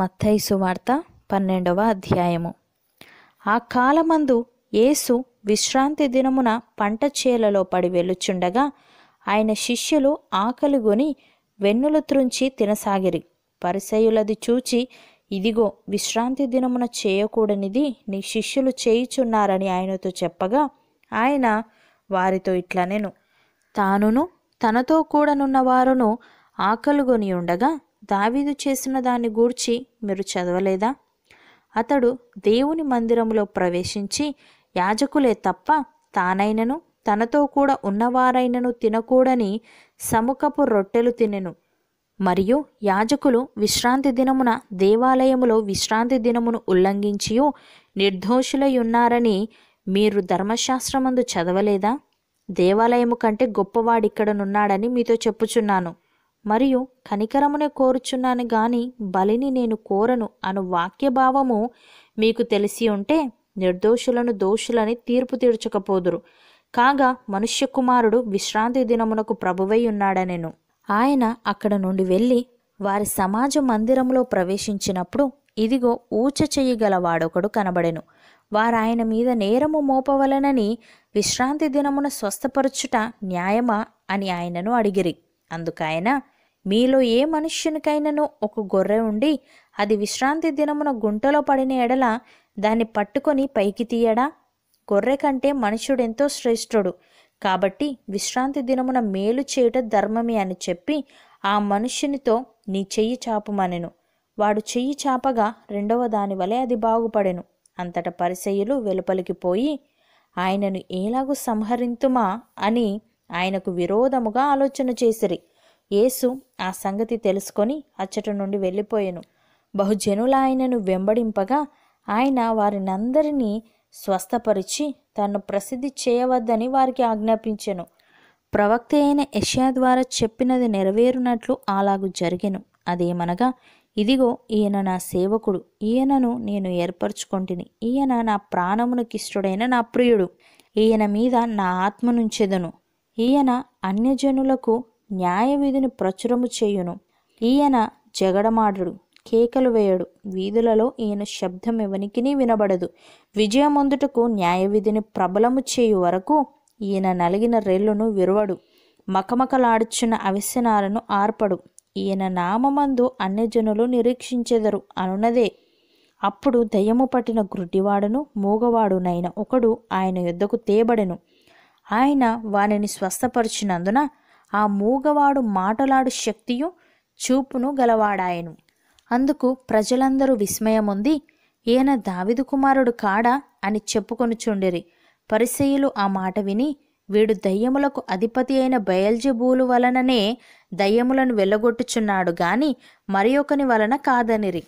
మత్తైసు వార్త పన్నెండవ అధ్యాయము ఆ కాలమందు యేసు విశ్రాంతి దినమున పంట చేలలో పడి వెళ్ళుచుండగా ఆయన శిష్యులు ఆకలిగొని వెన్నులు త్రుంచి తినసాగిరి పరిసయులది చూచి ఇదిగో విశ్రాంతి దినమున చేయకూడనిది నీ శిష్యులు చేయుచున్నారని ఆయనతో చెప్పగా ఆయన వారితో ఇట్లనెను తానును తనతో కూడనున్న వారును ఆకలిగొని ఉండగా దావీదు చేసిన దాన్ని గూర్చి మీరు చదవలేదా అతడు దేవుని మందిరంలో ప్రవేశించి యాజకులే తప్ప తానైనను తనతో కూడా ఉన్నవారైనను తినకూడని సముఖపు రొట్టెలు తినెను మరియు యాజకులు విశ్రాంతి దినమున దేవాలయములో విశ్రాంతి దినమును ఉల్లంఘించియు నిర్దోషులై ఉన్నారని మీరు ధర్మశాస్త్రమందు చదవలేదా దేవాలయము కంటే గొప్పవాడిక్కడనున్నాడని మీతో చెప్పుచున్నాను మరియు కనికరమునే కోరుచున్నాను గాని బలిని నేను కోరను అను వాక్యభావము మీకు తెలిసి ఉంటే నిర్దోషులను దోషులని తీర్పు తీర్చకపోదురు కాగా మనుష్య కుమారుడు విశ్రాంతి దినమునకు ప్రభువై ఉన్నాడనెను ఆయన అక్కడ నుండి వెళ్ళి వారి సమాజ మందిరంలో ప్రవేశించినప్పుడు ఇదిగో ఊచ వాడొకడు కనబడెను వారాయన మీద నేరము మోపవలనని విశ్రాంతి దినమున స్వస్థపరచుట న్యాయమా అని ఆయనను అడిగిరి అందుకైనా మీలో ఏ మనుష్యునికైనాను ఒక గొర్రె ఉండి అది విశ్రాంతి దినమున గుంటలో పడిన ఎడల దాన్ని పట్టుకొని పైకి తీయడా గొర్రె కంటే మనుషుడెంతో శ్రేష్ఠుడు కాబట్టి విశ్రాంతి దినమున మేలు చేయుట ధర్మమే అని చెప్పి ఆ మనుష్యునితో నీ చెయ్యి చాపమనెను వాడు చెయ్యి చాపగా రెండవ దాని వలె అది బాగుపడెను అంతట పరిసయ్యులు వెలుపలికి పోయి ఆయనను ఎలాగూ సంహరింతుమా అని ఆయనకు విరోధముగా ఆలోచన చేసిరి యేసు ఆ సంగతి తెలుసుకొని అచ్చట నుండి వెళ్ళిపోయాను బహుజనుల ఆయనను వెంబడింపగా ఆయన వారినందరినీ స్వస్థపరిచి తను ప్రసిద్ధి చేయవద్దని వారికి ఆజ్ఞాపించెను ప్రవక్త అయిన యష్యా ద్వారా చెప్పినది నెరవేరునట్లు అలాగు జరిగెను అదేమనగా ఇదిగో ఈయన నా సేవకుడు ఈయనను నేను ఏర్పరచుకుంటుని ఈయన నా ప్రాణమునకిష్టుడైన నా ప్రియుడు ఈయన మీద నా ఆత్మ నుంచెదను ఈయన అన్యజనులకు విధిని ప్రచురము చేయును ఈయన జగడమాడు కేకలు వేయడు వీధులలో ఈయన శబ్దం ఎవనికిని వినబడదు విజయమొందుటకు విధిని ప్రబలము చేయు వరకు ఈయన నలిగిన రెల్లును విరవడు మకమకలాడుచున్న అవిసనాలను ఆర్పడు ఈయన నామందు జనులు నిరీక్షించెదరు అనునదే అప్పుడు దయ్యము పట్టిన గుడ్డివాడును మూగవాడునైన ఒకడు ఆయన యుద్ధకు తేబడెను ఆయన వానిని స్వస్థపరిచినందున ఆ మూగవాడు మాటలాడు శక్తియు చూపును గలవాడాయను అందుకు ప్రజలందరూ విస్మయముంది ఈయన దావిదు కుమారుడు కాడా అని చెప్పుకొనుచుండిరి పరిసయులు ఆ మాట విని వీడు దయ్యములకు అధిపతి అయిన బయల్జబూలు వలననే దయ్యములను వెళ్ళగొట్టుచున్నాడు గాని మరి ఒకని వలన కాదనిరి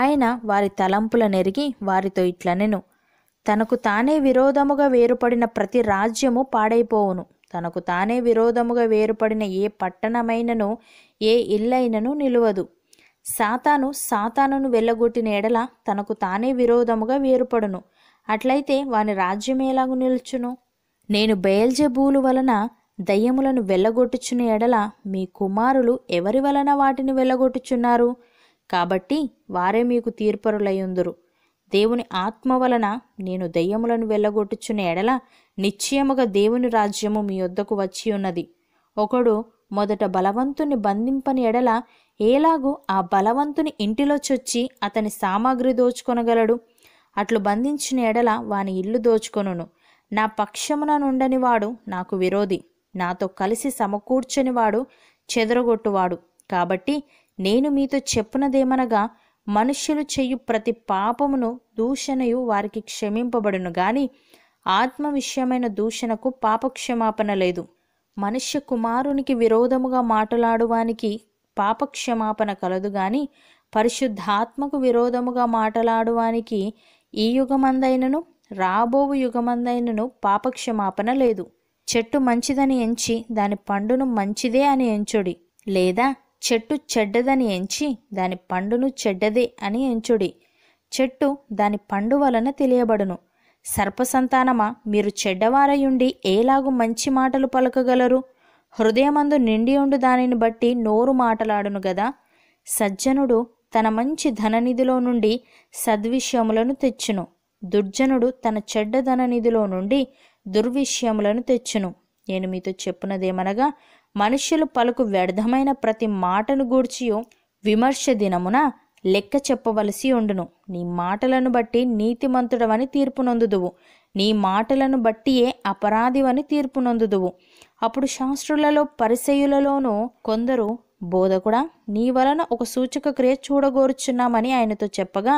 ఆయన వారి తలంపుల నెరిగి వారితో ఇట్లనెను తనకు తానే విరోధముగా వేరుపడిన ప్రతి రాజ్యము పాడైపోవును తనకు తానే విరోధముగా వేరుపడిన ఏ పట్టణమైనను ఏ ఇల్లైనను నిలువదు సాతాను సాతానును వెళ్ళగొట్టిన ఎడల తనకు తానే విరోధముగా వేరుపడును అట్లయితే వాని రాజ్యం ఎలాగూ నిలుచును నేను బయల్జబూలు వలన దయ్యములను వెళ్ళగొట్టుచున్న ఎడల మీ కుమారులు ఎవరి వలన వాటిని వెళ్ళగొట్టుచున్నారు కాబట్టి వారే మీకు తీర్పరులయ్యుందురు దేవుని ఆత్మ వలన నేను దయ్యములను వెళ్ళగొట్టుచున్న ఎడల నిశ్చయముగా దేవుని రాజ్యము మీ వద్దకు వచ్చి ఉన్నది ఒకడు మొదట బలవంతుని బంధింపని ఎడల ఏలాగూ ఆ బలవంతుని ఇంటిలో చొచ్చి అతని సామాగ్రి దోచుకొనగలడు అట్లు బంధించిన ఎడల వాని ఇల్లు దోచుకొనును నా పక్షమున నుండని వాడు నాకు విరోధి నాతో కలిసి సమకూర్చని వాడు చెదరగొట్టువాడు కాబట్టి నేను మీతో చెప్పునదేమనగా మనుష్యులు చేయు ప్రతి పాపమును దూషణయు వారికి క్షమింపబడును గాని ఆత్మ విషయమైన దూషణకు పాపక్షమాపణ లేదు మనుష్య కుమారునికి విరోధముగా మాటలాడువానికి పాపక్షమాపణ కలదు గాని పరిశుద్ధాత్మకు విరోధముగా మాటలాడువానికి ఈ యుగమందైనను రాబో యుగమందైనను పాపక్షమాపణ లేదు చెట్టు మంచిదని ఎంచి దాని పండును మంచిదే అని ఎంచుడి లేదా చెట్టు చెడ్డదని ఎంచి దాని పండును చెడ్డదే అని ఎంచుడి చెట్టు దాని పండు వలన తెలియబడును సర్పసంతానమా మీరు చెడ్డవారయుండి ఏలాగు మంచి మాటలు పలకగలరు హృదయమందు నిండి ఉండు దానిని బట్టి నోరు మాటలాడును గదా సజ్జనుడు తన మంచి ధననిధిలో నుండి సద్విషయములను తెచ్చును దుర్జనుడు తన చెడ్డ ధననిధిలో నుండి దుర్విషయములను తెచ్చును నేను మీతో చెప్పునదేమనగా మనుష్యులు పలుకు వ్యర్థమైన ప్రతి మాటను గూర్చి విమర్శ దినమున లెక్క చెప్పవలసి ఉండును నీ మాటలను బట్టి నీతిమంతుడవని తీర్పు నొందుదువు నీ మాటలను బట్టియే అపరాధివని తీర్పు నొందుదువు అప్పుడు శాస్త్రులలో పరిసయులలోనూ కొందరు బోధకుడా నీ వలన ఒక సూచక క్రియ చూడగోరుచున్నామని ఆయనతో చెప్పగా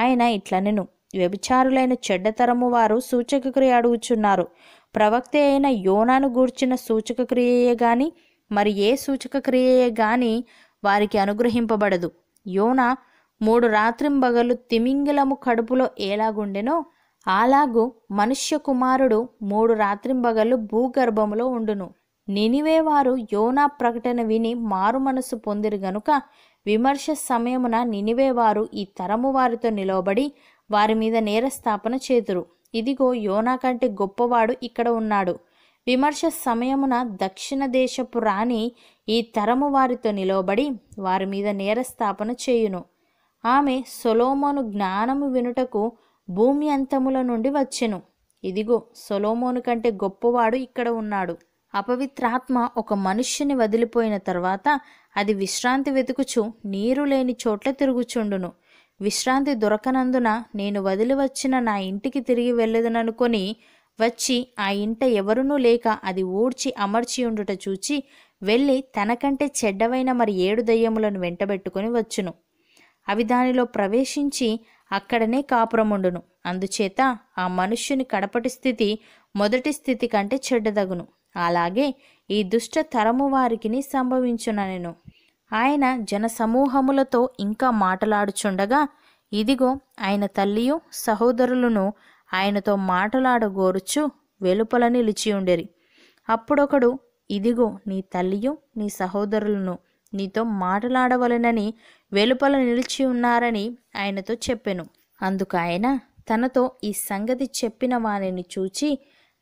ఆయన ఇట్లనెను వ్యభిచారులైన చెడ్డతరము వారు సూచక క్రియ అడుగుచున్నారు ప్రవక్త అయిన యోనాను గూర్చిన సూచక క్రియయే గాని మరి ఏ సూచక క్రియయే గాని వారికి అనుగ్రహింపబడదు యోన మూడు రాత్రింబగలు తిమింగిలము కడుపులో ఏలాగుండెనో అలాగు మనుష్య కుమారుడు మూడు రాత్రింబగలు భూగర్భములో ఉండును నినివే వారు యోనా ప్రకటన విని మారు మనసు పొందిరు గనుక విమర్శ సమయమున నినివేవారు ఈ తరము వారితో నిలవబడి వారి మీద నేరస్థాపన చేతురు ఇదిగో యోనా కంటే గొప్పవాడు ఇక్కడ ఉన్నాడు విమర్శ సమయమున దక్షిణ దేశపు రాణి ఈ తరము వారితో నిలవబడి వారి మీద నేరస్థాపన చేయును ఆమె సొలోమోను జ్ఞానము వినుటకు భూమి అంతముల నుండి వచ్చెను ఇదిగో సొలోమోను కంటే గొప్పవాడు ఇక్కడ ఉన్నాడు అపవిత్రాత్మ ఒక మనుష్యుని వదిలిపోయిన తర్వాత అది విశ్రాంతి వెతుకుచు నీరు లేని చోట్ల తిరుగుచుండును విశ్రాంతి దొరకనందున నేను వదిలి వచ్చిన నా ఇంటికి తిరిగి వెళ్ళదననుకొని వచ్చి ఆ ఇంట ఎవరునూ లేక అది ఊడ్చి అమర్చి ఉండుట చూచి వెళ్ళి తనకంటే చెడ్డవైన మరి ఏడు దయ్యములను వెంటబెట్టుకుని వచ్చును అవి దానిలో ప్రవేశించి అక్కడనే కాపురముండును అందుచేత ఆ మనుష్యుని కడపటి స్థితి మొదటి స్థితి కంటే చెడ్డదగును అలాగే ఈ దుష్ట తరము వారికిని నేను ఆయన జనసమూహములతో ఇంకా మాటలాడుచుండగా ఇదిగో ఆయన తల్లియు సహోదరులను ఆయనతో మాటలాడగోరుచు వెలుపల నిలిచి ఉండేరి అప్పుడొకడు ఇదిగో నీ తల్లియు నీ సహోదరులను నీతో మాటలాడవలనని వెలుపల నిలిచి ఉన్నారని ఆయనతో చెప్పెను అందుకు ఆయన తనతో ఈ సంగతి చెప్పిన వారిని చూచి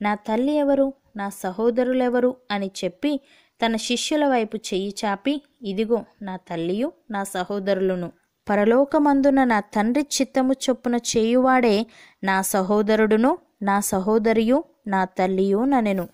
నా తల్లి ఎవరు నా సహోదరులెవరు అని చెప్పి తన శిష్యుల వైపు చెయ్యి చాపి ఇదిగో నా తల్లియు నా సహోదరులను పరలోకమందున నా తండ్రి చిత్తము చొప్పున చేయువాడే నా సహోదరుడును నా సహోదరియు నా తల్లియు ననెను